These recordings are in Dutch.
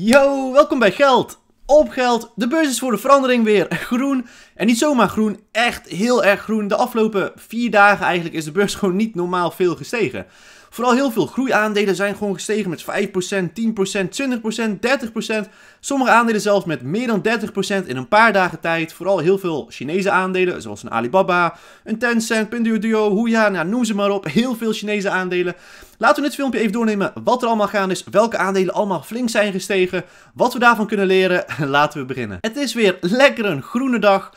Yo, welkom bij Geld. Op Geld, de beurs is voor de verandering weer groen. En niet zomaar groen, echt heel erg groen. De afgelopen vier dagen eigenlijk is de beurs gewoon niet normaal veel gestegen. Vooral heel veel groeiaandelen zijn gewoon gestegen met 5%, 10%, 20%, 30%. Sommige aandelen zelfs met meer dan 30% in een paar dagen tijd. Vooral heel veel Chinese aandelen, zoals een Alibaba, een Tencent, Pinduoduo, Huya, nou, noem ze maar op. Heel veel Chinese aandelen. Laten we dit filmpje even doornemen wat er allemaal gaan is, welke aandelen allemaal flink zijn gestegen, wat we daarvan kunnen leren. Laten we beginnen. Het is weer lekker een groene dag.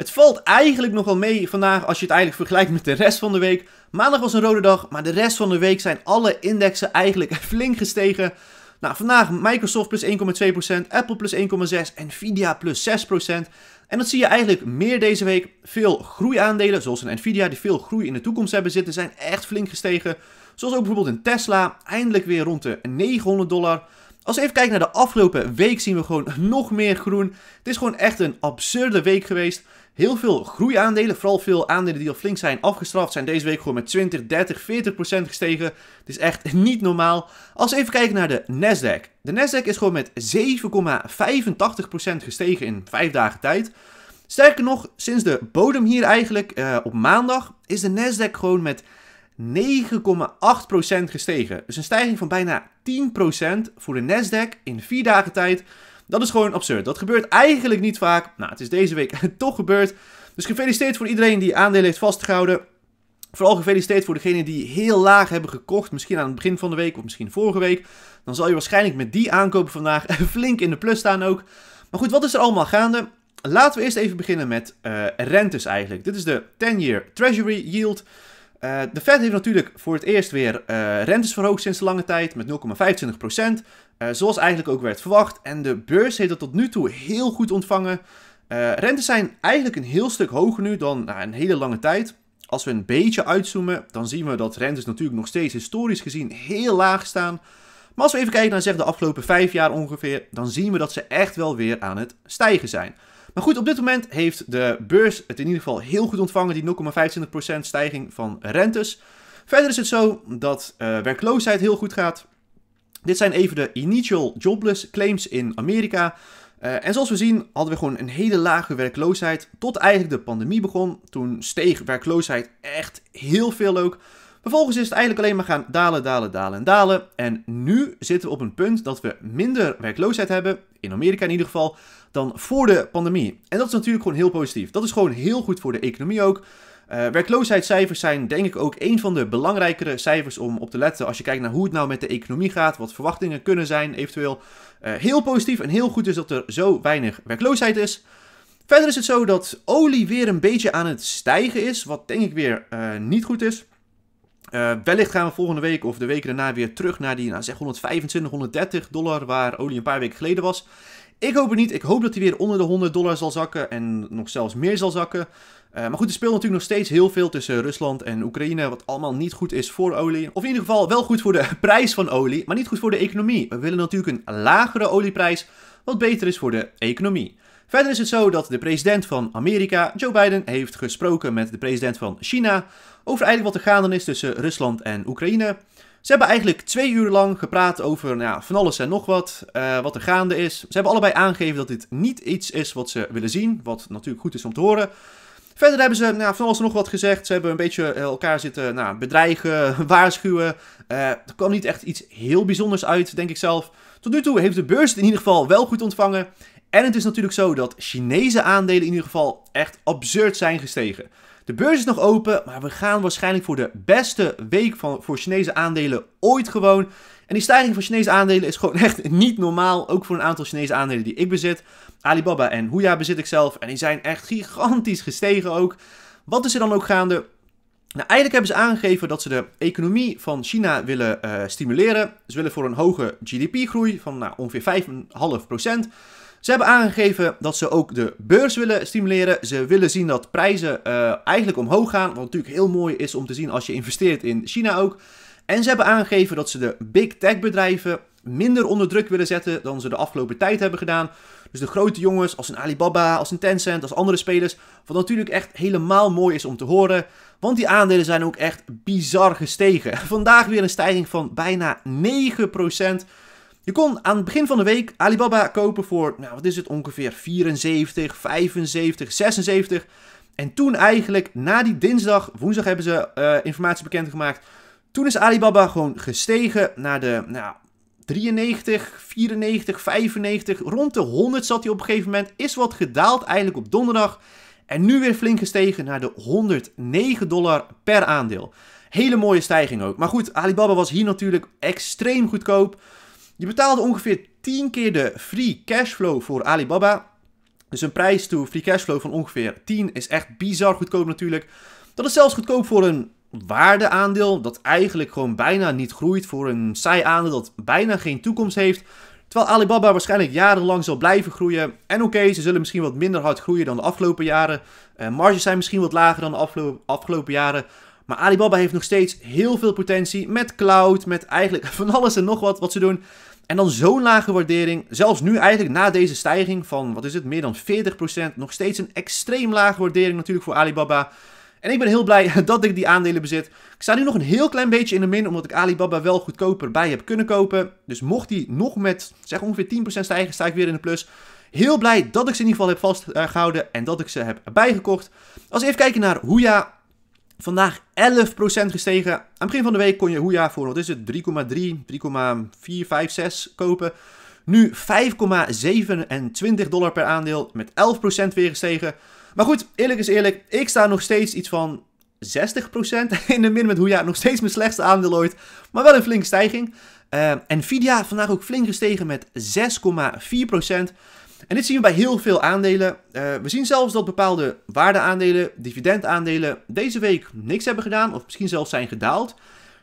Het valt eigenlijk nog wel mee vandaag als je het eigenlijk vergelijkt met de rest van de week. Maandag was een rode dag, maar de rest van de week zijn alle indexen eigenlijk flink gestegen. Nou, vandaag Microsoft plus 1,2%, Apple plus 1,6%, Nvidia plus 6%. En dat zie je eigenlijk meer deze week. Veel groeiaandelen, zoals een Nvidia, die veel groei in de toekomst hebben zitten, zijn echt flink gestegen. Zoals ook bijvoorbeeld in Tesla, eindelijk weer rond de 900 dollar. Als we even kijken naar de afgelopen week zien we gewoon nog meer groen. Het is gewoon echt een absurde week geweest. Heel veel groeiaandelen, vooral veel aandelen die al flink zijn afgestraft, zijn deze week gewoon met 20, 30, 40 procent gestegen. Het is echt niet normaal. Als we even kijken naar de Nasdaq. De Nasdaq is gewoon met 7,85 procent gestegen in 5 dagen tijd. Sterker nog, sinds de bodem hier eigenlijk eh, op maandag is de Nasdaq gewoon met 9,8% gestegen. Dus een stijging van bijna 10% voor de Nasdaq in vier dagen tijd. Dat is gewoon absurd. Dat gebeurt eigenlijk niet vaak. Nou, het is deze week toch gebeurd. Dus gefeliciteerd voor iedereen die aandelen heeft vastgehouden. Vooral gefeliciteerd voor degenen die heel laag hebben gekocht. Misschien aan het begin van de week of misschien vorige week. Dan zal je waarschijnlijk met die aankopen vandaag flink in de plus staan ook. Maar goed, wat is er allemaal gaande? Laten we eerst even beginnen met eh, rentes eigenlijk. Dit is de 10-year Treasury Yield. Eh, de Fed heeft natuurlijk voor het eerst weer eh, rentes verhoogd sinds lange tijd met 0,25%. Uh, eh, zoals eigenlijk ook werd verwacht. En de beurs heeft dat tot nu toe heel goed ontvangen. rentes zijn eigenlijk een heel stuk hoger nu dan na nou, een hele lange tijd. Als we een beetje uitzoomen, dan zien we dat rentes natuurlijk nog steeds historisch gezien heel laag staan. Maar als we even kijken naar zeg de afgelopen vijf jaar ongeveer, dan zien we dat ze echt wel weer aan het stijgen zijn. Maar goed, op dit moment heeft de beurs het in ieder geval heel goed ontvangen, die 0,25% stijging van rentes. Verder is het zo dat eh, werkloosheid heel goed gaat. Dit zijn even de initial jobless claims in Amerika. Eh, en zoals we zien hadden we gewoon een hele lage werkloosheid tot eigenlijk de pandemie begon. Toen steeg werkloosheid echt heel veel ook. Vervolgens is het eigenlijk alleen maar gaan dalen, dalen, dalen en dalen. En nu zitten we op een punt dat we minder werkloosheid hebben, in Amerika in ieder geval, dan voor de pandemie. En dat is natuurlijk gewoon heel positief. Dat is gewoon heel goed voor de economie ook. Uh, werkloosheidscijfers zijn denk ik ook een van de belangrijkere cijfers om op te letten. Als je kijkt naar hoe het nou met de economie gaat, wat verwachtingen kunnen zijn, eventueel. Eh, heel positief en heel goed is dat er zo weinig werkloosheid is. Verder is het zo dat olie weer een beetje aan het stijgen is, wat denk ik weer eh, niet goed is. Eh, wellicht gaan we volgende week of de weken daarna weer terug naar die nou zeg 125, 130 dollar waar olie een paar weken geleden was. Ik hoop het niet. Ik hoop dat hij weer onder de 100 dollar zal zakken en nog zelfs meer zal zakken. Eh, maar goed, er speelt natuurlijk nog steeds heel veel tussen Rusland en Oekraïne, wat allemaal niet goed is voor olie. Of in ieder geval wel goed voor de prijs van olie, maar niet goed voor de economie. We willen natuurlijk een lagere olieprijs, wat beter is voor de economie. Verder is het zo dat de president van Amerika, Joe Biden, heeft gesproken met de president van China over eigenlijk wat er gaande is tussen Rusland en Oekraïne. Ze hebben eigenlijk twee uur lang gepraat over nou, van alles en nog wat, eh, wat er gaande is. Ze hebben allebei aangegeven dat dit niet iets is wat ze willen zien, wat natuurlijk goed is om te horen. Verder hebben ze nou, van alles en nog wat gezegd. Ze hebben een beetje eh, elkaar zitten nou, bedreigen, waarschuwen. Uh, er kwam niet echt iets heel bijzonders uit, denk ik zelf. Tot nu toe heeft de beurs het in ieder geval wel goed ontvangen. En het is natuurlijk zo dat Chinese aandelen in ieder geval echt absurd zijn gestegen. De beurs is nog open, maar we gaan waarschijnlijk voor de beste week van, voor Chinese aandelen ooit gewoon. En die stijging van Chinese aandelen is gewoon echt niet normaal. Ook voor een aantal Chinese aandelen die ik bezit. Alibaba en Huya bezit ik zelf. En die zijn echt gigantisch gestegen ook. Wat is er dan ook gaande? Nou, eigenlijk hebben ze aangegeven dat ze de economie van China willen eh, stimuleren. Ze willen voor een hoge GDP-groei van nou, ongeveer 5,5%. Ze hebben aangegeven dat ze ook de beurs willen stimuleren. Ze willen zien dat prijzen eh, eigenlijk omhoog gaan. Wat natuurlijk heel mooi is om te zien als je investeert in China ook. En ze hebben aangegeven dat ze de big tech bedrijven minder onder druk willen zetten dan ze de afgelopen tijd hebben gedaan. Dus de grote jongens als een Alibaba, als een Tencent, als andere spelers. Wat natuurlijk echt helemaal mooi is om te horen. Want die aandelen zijn ook echt bizar gestegen. Vandaag weer een stijging van bijna 9%. Je kon aan het begin van de week Alibaba kopen voor, nou wat is het, ongeveer 74, 75, 76. En toen eigenlijk, na die dinsdag, woensdag hebben ze uh, informatie bekendgemaakt. Toen is Alibaba gewoon gestegen naar de, nou, 93, 94, 95. Rond de 100 zat hij op een gegeven moment. Is wat gedaald eigenlijk op donderdag. En nu weer flink gestegen naar de 109 dollar per aandeel. Hele mooie stijging ook. Maar goed, Alibaba was hier natuurlijk extreem goedkoop. Je betaalde ongeveer 10 keer de free cashflow voor Alibaba. Dus een prijs toe free cashflow van ongeveer 10 is echt bizar goedkoop natuurlijk. Dat is zelfs goedkoop voor een waardeaandeel dat eigenlijk gewoon bijna niet groeit. Voor een saai aandeel dat bijna geen toekomst heeft. Terwijl Alibaba waarschijnlijk jarenlang zal blijven groeien. En oké, ze zullen misschien wat minder hard groeien dan de afgelopen jaren. Uh, marges zijn misschien wat lager dan de afgelopen jaren. Maar Alibaba heeft nog steeds heel veel potentie met cloud, met eigenlijk van alles en nog wat wat ze doen. En dan zo'n lage waardering, zelfs nu eigenlijk na deze stijging van, wat is het, meer dan 40%, nog steeds een extreem lage waardering natuurlijk voor Alibaba. En ik ben heel blij dat ik die aandelen bezit. Ik sta nu nog een heel klein beetje in de min, omdat ik Alibaba wel goedkoper bij heb kunnen kopen. Dus mocht die nog met, zeg ongeveer 10% stijgen, sta ik weer in de plus. Heel blij dat ik ze in ieder geval heb vastgehouden en dat ik ze heb bijgekocht. Als we even kijken naar Huya. Vandaag 11% gestegen. Aan het begin van de week kon je Hoeja voor, wat is het, 3,3, 3,456 kopen. Nu 5,27 dollar per aandeel, met 11% weer gestegen. Maar goed, eerlijk is eerlijk, ik sta nog steeds iets van 60% in de min met Hoeja. Nog steeds mijn slechtste aandeel ooit, maar wel een flinke stijging. Uh, Nvidia vandaag ook flink gestegen met 6,4%. En dit zien we bij heel veel aandelen. Eh, we zien zelfs dat bepaalde waardeaandelen, dividendaandelen, deze week niks hebben gedaan of misschien zelfs zijn gedaald.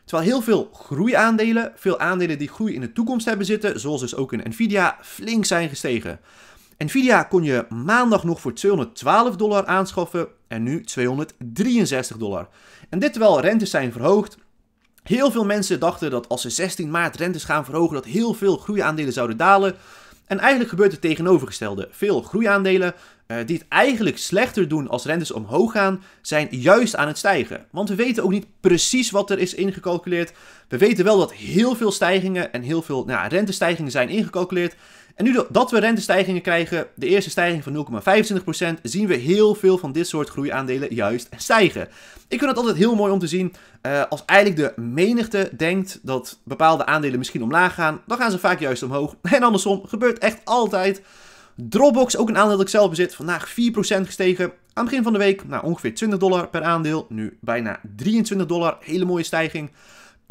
Terwijl heel veel groeiaandelen, veel aandelen die groei in de toekomst hebben zitten, zoals dus ook in Nvidia, flink zijn gestegen. Nvidia kon je maandag nog voor 212 dollar aanschaffen en nu 263 dollar. En dit terwijl rentes zijn verhoogd. Heel veel mensen dachten dat als ze 16 maart rentes gaan verhogen, dat heel veel groeiaandelen zouden dalen. En eigenlijk gebeurt het tegenovergestelde. Veel groeiaandelen, eh, die het eigenlijk slechter doen als rentes omhoog gaan, zijn juist aan het stijgen. Want we weten ook niet precies wat er is ingecalculeerd. We weten wel dat heel veel stijgingen en heel veel nou, rentestijgingen zijn ingecalculeerd. En nu dat we rentestijgingen krijgen, de eerste stijging van 0,25%, zien we heel veel van dit soort groeiaandelen juist stijgen. Ik vind het altijd heel mooi om te zien, eh, als eigenlijk de menigte denkt dat bepaalde aandelen misschien omlaag gaan, dan gaan ze vaak juist omhoog. En andersom, gebeurt echt altijd. Dropbox, ook een aandeel dat ik zelf bezit, vandaag 4% gestegen. Aan het begin van de week, nou ongeveer 20 dollar per aandeel, nu bijna 23 dollar, hele mooie stijging.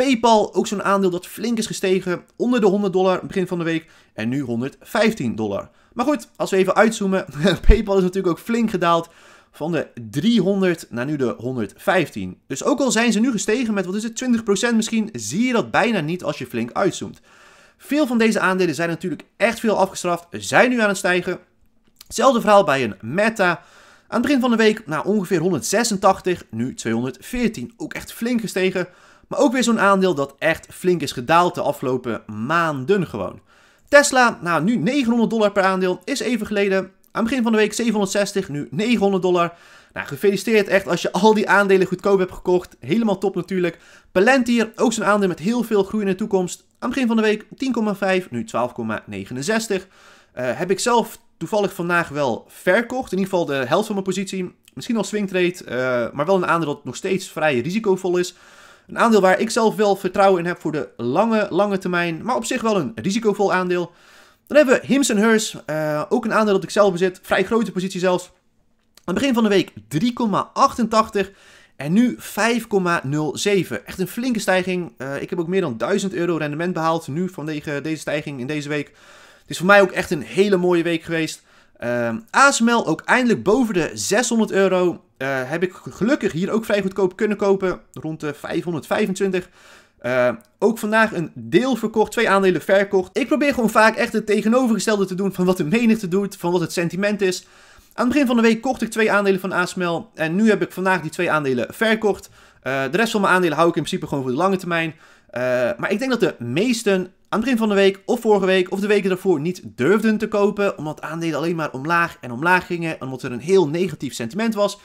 PayPal, ook zo'n aandeel dat flink is gestegen, onder de 100 dollar begin van de week en nu 115 dollar. Maar goed, als we even uitzoomen, PayPal is natuurlijk ook flink gedaald van de 300 naar nu de 115. Dus ook al zijn ze nu gestegen met wat is het, 20% misschien, zie je dat bijna niet als je flink uitzoomt. Veel van deze aandelen zijn natuurlijk echt veel afgestraft, zijn nu aan het stijgen. Hetzelfde verhaal bij een Meta. Aan het begin van de week naar ongeveer 186, nu 214. Ook echt flink gestegen. Maar ook weer zo'n aandeel dat echt flink is gedaald de afgelopen maanden gewoon. Tesla, nou nu 900 dollar per aandeel, is even geleden. Aan het begin van de week 760, nu 900 dollar. Nou, gefeliciteerd echt als je al die aandelen goedkoop hebt gekocht. Helemaal top natuurlijk. Palantir, ook zo'n aandeel met heel veel groei in de toekomst. Aan het begin van de week 10,5, nu 12,69. Eh, heb ik zelf toevallig vandaag wel verkocht. In ieder geval de helft van mijn positie. Misschien al swing trade, eh, maar wel een aandeel dat nog steeds vrij risicovol is. Een aandeel waar ik zelf wel vertrouwen in heb voor de lange, lange termijn, maar op zich wel een risicovol aandeel. Dan hebben we Hims Hers, eh, ook een aandeel dat ik zelf bezit, vrij grote positie zelfs. Aan het begin van de week 3,88 en nu 5,07. Echt een flinke stijging. Eh, ik heb ook meer dan 1000 euro rendement behaald nu vanwege deze stijging in deze week. Het is voor mij ook echt een hele mooie week geweest. Uh, ehm, ASML ook eindelijk boven de 600 euro. Eh, heb ik gelukkig hier ook vrij goedkoop kunnen kopen, rond de 525. Eh, ook vandaag een deel verkocht, twee aandelen verkocht. Ik probeer gewoon vaak echt het tegenovergestelde te doen van wat de menigte doet, van wat het sentiment is. Aan het begin van de week kocht ik twee aandelen van ASML en nu heb ik vandaag die twee aandelen verkocht. Eh, de rest van mijn aandelen hou ik in principe gewoon voor de lange termijn. maar ik denk dat de meesten aan het begin van de week of vorige week of de weken daarvoor niet durfden te kopen, omdat aandelen alleen maar omlaag en omlaag gingen, omdat er een heel negatief sentiment was.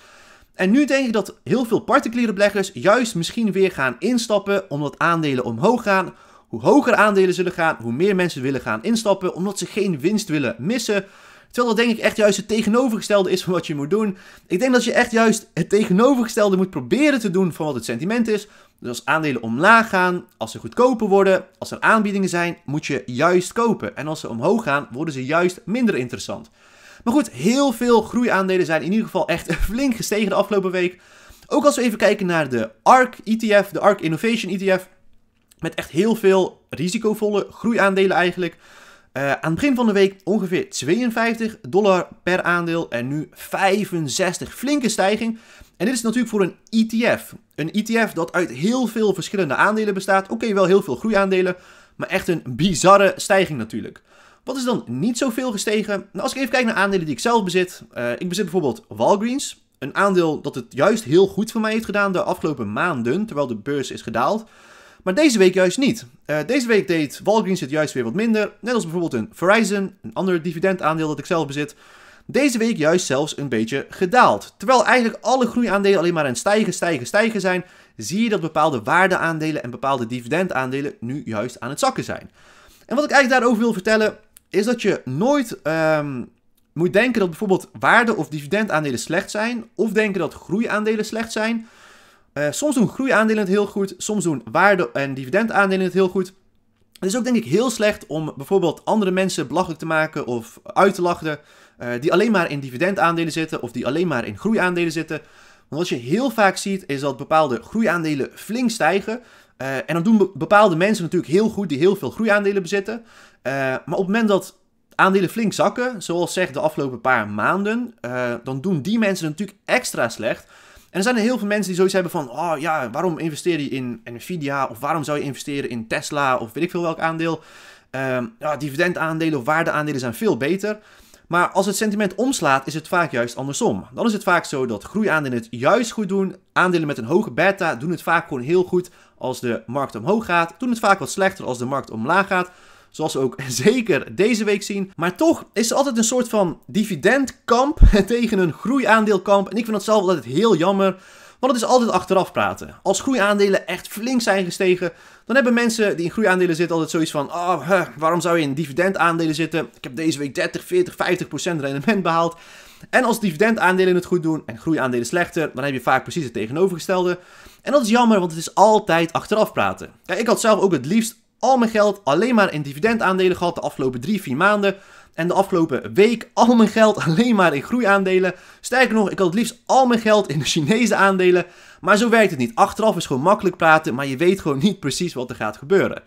En nu denk ik dat heel veel particuliere beleggers juist misschien weer gaan instappen omdat aandelen omhoog gaan. Hoe hoger aandelen zullen gaan, hoe meer mensen willen gaan instappen omdat ze geen winst willen missen. Terwijl dat denk ik echt juist het tegenovergestelde is van wat je moet doen. Ik denk dat je echt juist het tegenovergestelde moet proberen te doen van wat het sentiment is. Dus als aandelen omlaag gaan, als ze goedkoper worden, als er aanbiedingen zijn, moet je juist kopen. En als ze omhoog gaan, worden ze juist minder interessant. Maar goed, heel veel groeiaandelen zijn in ieder geval echt flink gestegen de afgelopen week. Ook als we even kijken naar de ARK ETF, de ARK Innovation ETF. Met echt heel veel risicovolle groeiaandelen eigenlijk. Eh, aan het begin van de week ongeveer 52 dollar per aandeel en nu 65. Flinke stijging. En dit is natuurlijk voor een ETF. Een ETF dat uit heel veel verschillende aandelen bestaat. Oké, wel heel veel groeiaandelen, maar echt een bizarre stijging natuurlijk. Wat is dan niet zoveel gestegen? Nou, als ik even kijk naar aandelen die ik zelf bezit. Eh, ik bezit bijvoorbeeld Walgreens. Een aandeel dat het juist heel goed voor mij heeft gedaan de afgelopen maanden, terwijl de beurs is gedaald. Maar deze week juist niet. Eh, deze week deed Walgreens het juist weer wat minder. Net als bijvoorbeeld een Verizon, een ander dividendaandeel dat ik zelf bezit. Deze week juist zelfs een beetje gedaald. Terwijl eigenlijk alle groeiaandelen alleen maar aan stijgen, stijgen, stijgen zijn, zie je dat bepaalde waardeaandelen en bepaalde dividendaandelen nu juist aan het zakken zijn. En wat ik eigenlijk daarover wil vertellen, is dat je nooit ehm, moet denken dat bijvoorbeeld waarde- of dividendaandelen slecht zijn, of denken dat groeiaandelen slecht zijn. Eh, soms doen groeiaandelen het heel goed, soms doen waarde- en dividendaandelen het heel goed. Het is ook denk ik heel slecht om bijvoorbeeld andere mensen belachelijk te maken of uit te lachen eh, die alleen maar in dividendaandelen zitten of die alleen maar in groeiaandelen zitten. Want wat je heel vaak ziet is dat bepaalde groeiaandelen flink stijgen eh, en dan doen bepaalde mensen natuurlijk heel goed die heel veel groeiaandelen bezitten. Eh, maar op het moment dat aandelen flink zakken, zoals zeg de afgelopen paar maanden, eh, dan doen die mensen natuurlijk extra slecht. En er zijn er heel veel mensen die zoiets hebben van, oh ja, waarom investeer je in Nvidia of waarom zou je investeren in Tesla of weet ik veel welk aandeel. Ehm, ja, dividendaandelen of waardeaandelen zijn veel beter. Maar als het sentiment omslaat, is het vaak juist andersom. Dan is het vaak zo dat groeiaandelen het juist goed doen. Aandelen met een hoge beta doen het vaak gewoon heel goed als de markt omhoog gaat. Toen het vaak wat slechter als de markt omlaag gaat. Zoals we ook zeker deze week zien. Maar toch is er altijd een soort van dividendkamp tegen een groeiaandeelkamp. En ik vind dat zelf altijd heel jammer. Want het is altijd achteraf praten. Als groeiaandelen echt flink zijn gestegen, dan hebben mensen die in groeiaandelen zitten altijd zoiets van: oh, waarom zou je in dividendaandelen zitten? Ik heb deze week 30, 40, 50 procent rendement behaald. En als dividendaandelen het goed doen en groeiaandelen slechter, dan heb je vaak precies het tegenovergestelde. En dat is jammer, want het is altijd achteraf praten. Kijk, ik had zelf ook het liefst al mijn geld alleen maar in dividendaandelen gehad de afgelopen 3, 4 maanden. En de afgelopen week al mijn geld alleen maar in groeiaandelen. Sterker nog, ik had het liefst al mijn geld in de Chinese aandelen. Maar zo werkt het niet. Achteraf is gewoon makkelijk praten, maar je weet gewoon niet precies wat er gaat gebeuren.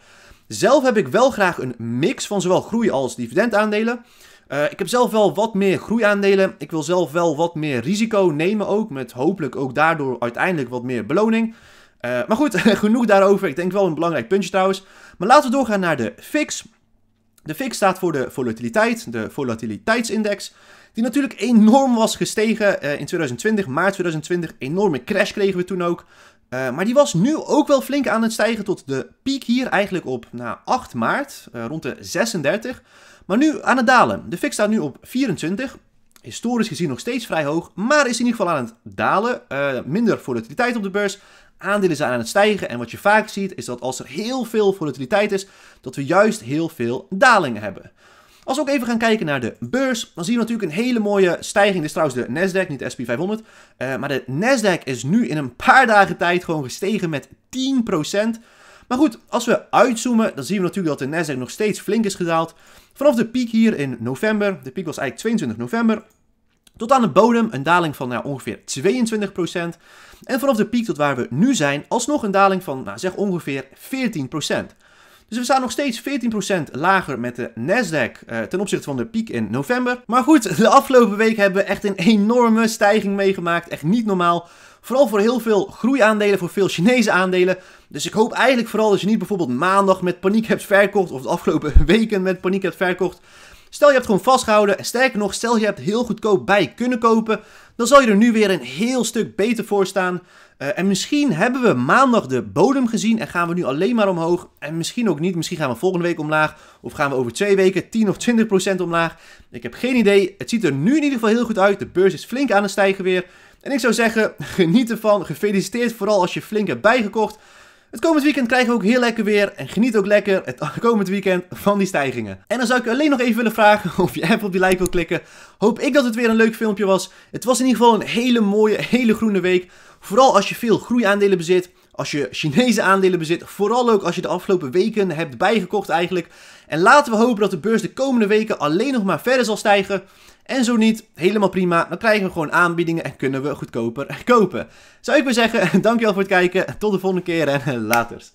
Zelf heb ik wel graag een mix van zowel groei- als dividendaandelen. Eh, ik heb zelf wel wat meer groeiaandelen. Ik wil zelf wel wat meer risico nemen ook. Met hopelijk ook daardoor uiteindelijk wat meer beloning. Eh, maar goed, genoeg daarover. Ik denk wel een belangrijk puntje trouwens. Maar laten we doorgaan naar de fix. De VIX staat voor de volatiliteit, de volatiliteitsindex, die natuurlijk enorm was gestegen eh, in 2020, maart 2020. Enorme crash kregen we toen ook. Eh, maar die was nu ook wel flink aan het stijgen tot de piek hier eigenlijk op na 8 maart, eh, rond de 36. Maar nu aan het dalen. De VIX staat nu op 24 historisch gezien nog steeds vrij hoog, maar is in ieder geval aan het dalen. Eh, minder volatiliteit op de beurs. Aandelen zijn aan het stijgen. En wat je vaak ziet is dat als er heel veel volatiliteit is, dat we juist heel veel dalingen hebben. Als we ook even gaan kijken naar de beurs, dan zien we natuurlijk een hele mooie stijging. Dit is trouwens de Nasdaq, niet de SP 500. Eh, maar de Nasdaq is nu in een paar dagen tijd gewoon gestegen met 10%. Maar goed, als we uitzoomen, dan zien we natuurlijk dat de Nasdaq nog steeds flink is gedaald. Vanaf de piek hier in november, de piek was eigenlijk 22 november, tot aan de bodem een daling van nou, ongeveer 22%. En vanaf de piek tot waar we nu zijn, alsnog een daling van nou, zeg ongeveer 14%. Dus we staan nog steeds 14% lager met de Nasdaq eh, ten opzichte van de piek in november. Maar goed, de afgelopen week hebben we echt een enorme stijging meegemaakt. Echt niet normaal. Vooral voor heel veel groeiaandelen, voor veel Chinese aandelen. Dus ik hoop eigenlijk vooral dat je niet bijvoorbeeld maandag met paniek hebt verkocht. Of de afgelopen weken met paniek hebt verkocht. Stel je hebt gewoon vastgehouden, sterker nog, stel je hebt heel goedkoop bij kunnen kopen, dan zal je er nu weer een heel stuk beter voor staan. Eh, en misschien hebben we maandag de bodem gezien en gaan we nu alleen maar omhoog. En misschien ook niet. Misschien gaan we volgende week omlaag. Of gaan we over twee weken 10 of 20 procent omlaag. Ik heb geen idee. Het ziet er nu in ieder geval heel goed uit. De beurs is flink aan het stijgen weer. En ik zou zeggen, geniet ervan. Gefeliciteerd vooral als je flink hebt bijgekocht. Het komend weekend krijgen we ook heel lekker weer en geniet ook lekker het komend weekend van die stijgingen. En dan zou ik alleen nog even willen vragen of je app op die like wil klikken. Hoop ik dat het weer een leuk filmpje was. Het was in ieder geval een hele mooie, hele groene week. Vooral als je veel groeiaandelen bezit, als je Chinese aandelen bezit, vooral ook als je de afgelopen weken hebt bijgekocht eigenlijk. En laten we hopen dat de beurs de komende weken alleen nog maar verder zal stijgen. En zo niet, helemaal prima. Dan krijgen we gewoon aanbiedingen en kunnen we goedkoper kopen. Zou ik maar zeggen, dankjewel voor het kijken. Tot de volgende keer en later